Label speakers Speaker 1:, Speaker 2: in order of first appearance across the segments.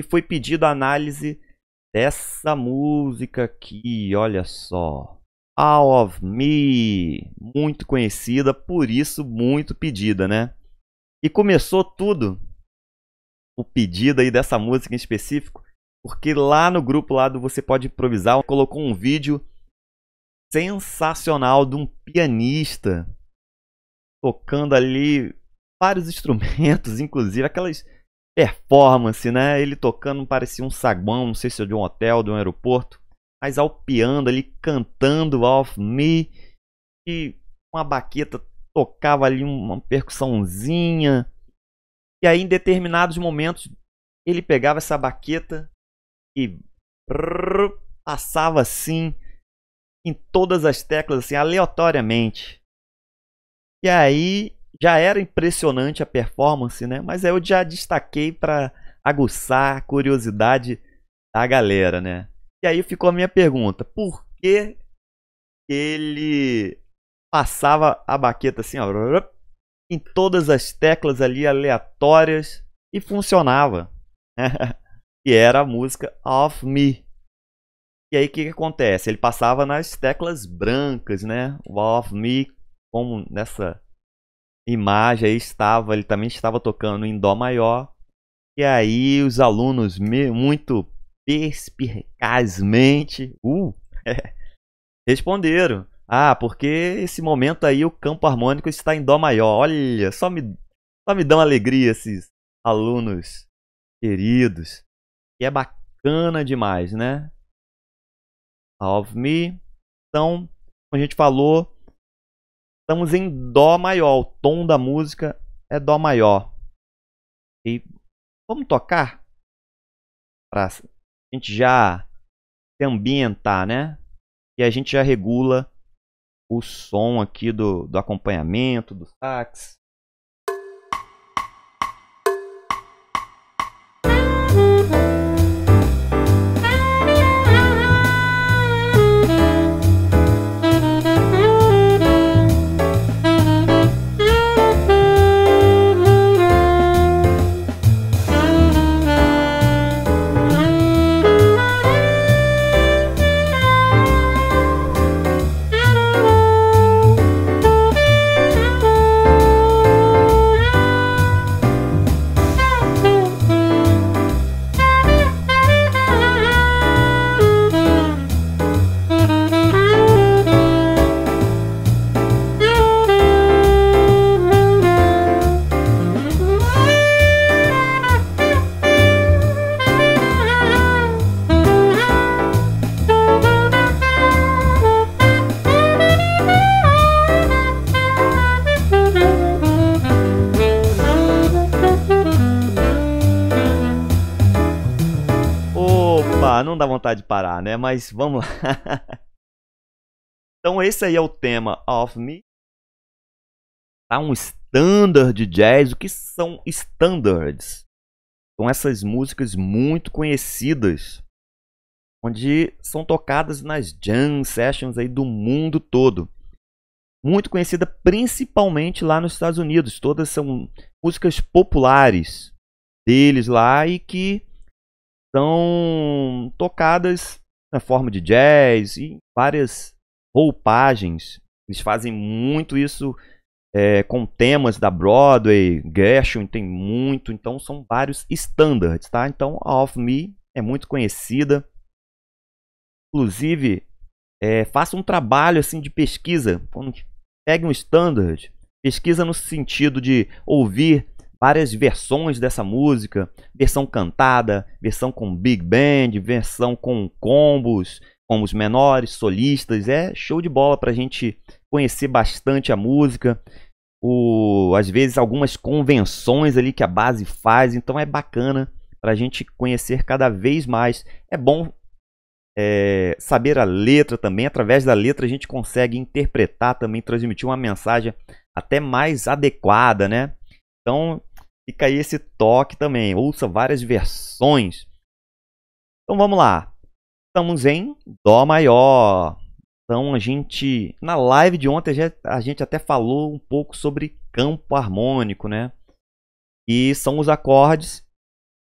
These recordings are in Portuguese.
Speaker 1: e foi pedido a análise dessa música aqui, olha só. All of Me, muito conhecida, por isso muito pedida, né? E começou tudo o pedido aí dessa música em específico, porque lá no grupo lá do Você Pode Improvisar, colocou um vídeo sensacional de um pianista tocando ali vários instrumentos, inclusive aquelas performance, né? Ele tocando parecia um saguão, não sei se é de um hotel, de um aeroporto, mas alpeando ali, cantando Off Me, e uma baqueta tocava ali uma percussãozinha. E aí, em determinados momentos, ele pegava essa baqueta e passava assim em todas as teclas, assim, aleatoriamente. E aí já era impressionante a performance, né? Mas eu já destaquei para aguçar a curiosidade da galera, né? E aí ficou a minha pergunta: por que ele passava a baqueta assim, ó, em todas as teclas ali aleatórias e funcionava? Né? e era a música Of Me. E aí o que, que, acontece? Ele passava nas teclas brancas, né? O Of Me, como nessa imagem, aí estava, ele também estava tocando em Dó maior. E aí os alunos, muito perspicazmente, uh, responderam. Ah, porque esse momento aí o campo harmônico está em Dó maior. Olha, só me, só me dão alegria esses alunos queridos. E é bacana demais, né? Of me. Então, como a gente falou, estamos em Dó maior. O tom da música é Dó maior. E vamos tocar? Para a gente já se ambientar, né? E a gente já regula o som aqui do, do acompanhamento, do sax. dá vontade de parar, né? Mas vamos lá. então esse aí é o tema Of Me. Tá um standard de jazz. O que são standards? São essas músicas muito conhecidas, onde são tocadas nas jam sessions aí do mundo todo. Muito conhecida principalmente lá nos Estados Unidos. Todas são músicas populares deles lá e que são tocadas na forma de jazz e várias roupagens. Eles fazem muito isso é, com temas da Broadway, Gershwin tem muito, então são vários standards, tá? Então a Of Me é muito conhecida. Inclusive, é, faça um trabalho assim de pesquisa. Pegue um standard, pesquisa no sentido de ouvir várias versões dessa música, versão cantada, versão com big band, versão com combos, combos menores, solistas, é show de bola para a gente conhecer bastante a música, o, às vezes algumas convenções ali que a base faz, então é bacana para a gente conhecer cada vez mais. É bom é, saber a letra também, através da letra a gente consegue interpretar também, transmitir uma mensagem até mais adequada, né? Então, Fica aí esse toque também. Ouça várias versões. Então vamos lá. Estamos em Dó maior. Então a gente. Na live de ontem a gente até falou um pouco sobre campo harmônico, né? E são os acordes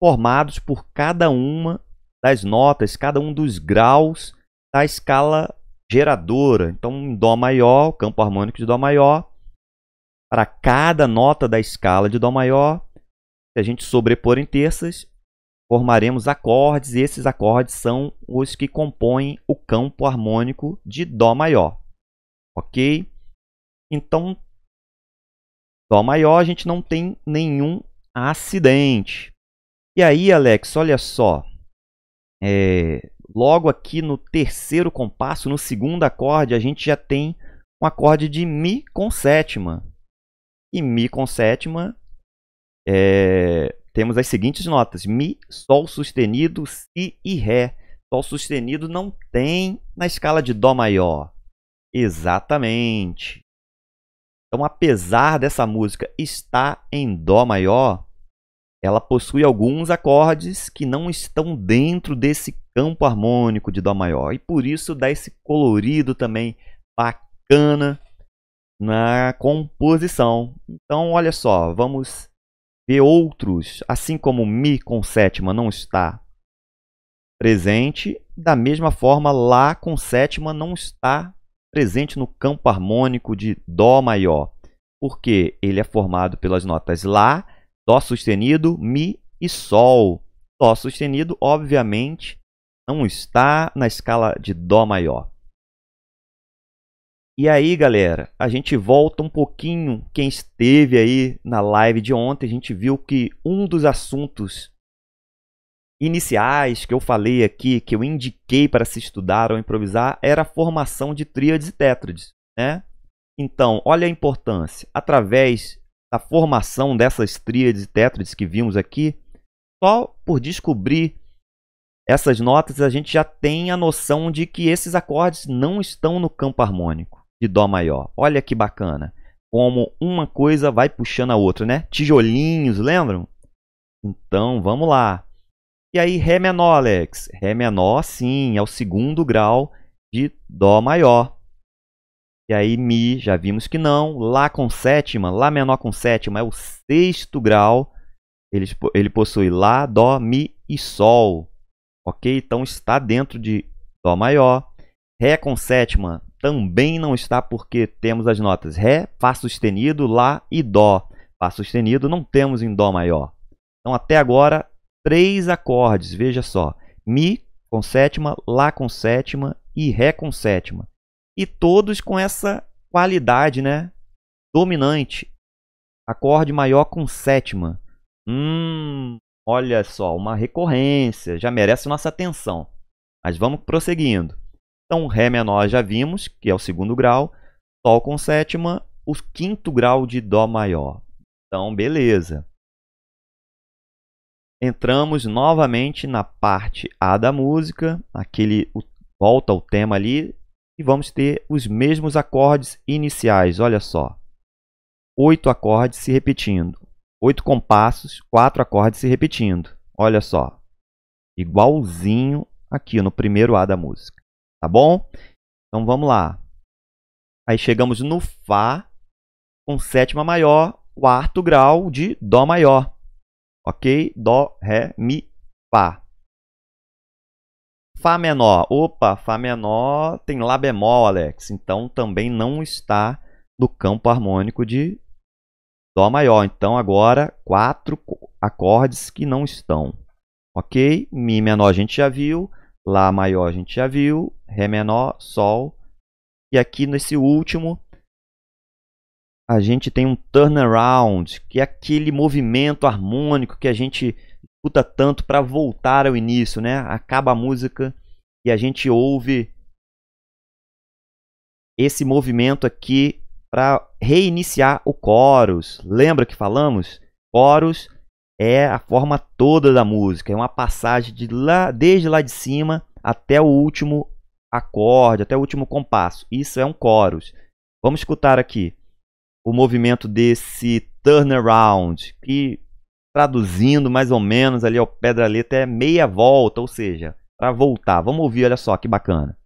Speaker 1: formados por cada uma das notas, cada um dos graus da escala geradora. Então, em Dó maior, campo harmônico de Dó maior, para cada nota da escala de Dó maior. Se a gente sobrepor em terças, formaremos acordes, e esses acordes são os que compõem o campo harmônico de Dó maior. Ok? Então, Dó maior a gente não tem nenhum acidente. E aí, Alex, olha só. É, logo aqui no terceiro compasso, no segundo acorde, a gente já tem um acorde de Mi com sétima e Mi com sétima, é, temos as seguintes notas: Mi, Sol sustenido, Si e Ré. Sol sustenido não tem na escala de Dó maior. Exatamente. Então, apesar dessa música estar em Dó maior, ela possui alguns acordes que não estão dentro desse campo harmônico de Dó maior. E por isso dá esse colorido também bacana na composição. Então, olha só, vamos ver outros, assim como Mi com sétima não está presente, da mesma forma Lá com sétima não está presente no campo harmônico de Dó maior, porque ele é formado pelas notas Lá, Dó sustenido, Mi e Sol. Dó sustenido, obviamente, não está na escala de Dó maior. E aí, galera, a gente volta um pouquinho. Quem esteve aí na live de ontem, a gente viu que um dos assuntos iniciais que eu falei aqui, que eu indiquei para se estudar ou improvisar, era a formação de tríades e tétrades, né? Então, olha a importância. Através da formação dessas tríades e tétrades que vimos aqui, só por descobrir essas notas a gente já tem a noção de que esses acordes não estão no campo harmônico de Dó maior. Olha que bacana. Como uma coisa vai puxando a outra, né? Tijolinhos, lembram? Então, vamos lá. E aí, Ré menor, Alex? Ré menor, sim, é o segundo grau de Dó maior. E aí, Mi, já vimos que não. Lá com sétima, Lá menor com sétima é o sexto grau. Ele, ele possui Lá, Dó, Mi e Sol. Ok? Então está dentro de Dó maior. Ré com sétima, também não está porque temos as notas Ré, Fá sustenido, Lá e Dó. Fá sustenido não temos em Dó maior. Então, até agora, três acordes, veja só. Mi com sétima, Lá com sétima e Ré com sétima. E todos com essa qualidade né? dominante. Acorde maior com sétima. Hum, olha só, uma recorrência, já merece nossa atenção. Mas vamos prosseguindo. Então, Ré menor já vimos, que é o segundo grau. Sol com sétima, o quinto grau de Dó maior. Então, beleza. Entramos novamente na parte A da música, aquele volta o tema ali, e vamos ter os mesmos acordes iniciais. Olha só, oito acordes se repetindo, oito compassos, quatro acordes se repetindo. Olha só, igualzinho aqui no primeiro A da música. Tá bom? Então vamos lá. Aí chegamos no Fá com sétima maior, quarto grau de Dó maior. Ok? Dó, Ré, Mi, Fá. Fá menor. Opa, Fá menor tem Lá bemol, Alex. Então também não está no campo harmônico de Dó maior. Então agora quatro acordes que não estão. Ok? Mi menor a gente já viu. Lá maior a gente já viu. Ré menor, Sol. E aqui nesse último, a gente tem um turnaround, que é aquele movimento harmônico que a gente escuta tanto para voltar ao início, né? Acaba a música e a gente ouve esse movimento aqui para reiniciar o chorus. Lembra que falamos? Chorus é a forma toda da música, é uma passagem de lá desde lá de cima até o último acorde, até o último compasso. Isso é um chorus. Vamos escutar aqui o movimento desse turnaround, que traduzindo mais ou menos ali ao pé da letra é meia volta, ou seja, para voltar. Vamos ouvir, olha só que bacana.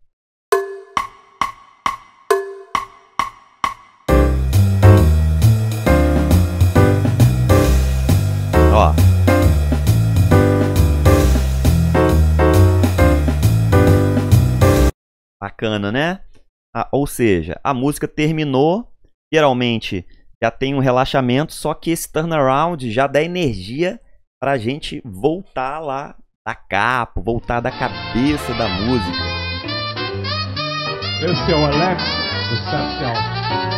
Speaker 1: bacana, né? ou seja, a música terminou, geralmente já tem um relaxamento, só que esse turnaround já dá energia para a gente voltar lá da capa, voltar da cabeça da música. Esse é o Alex do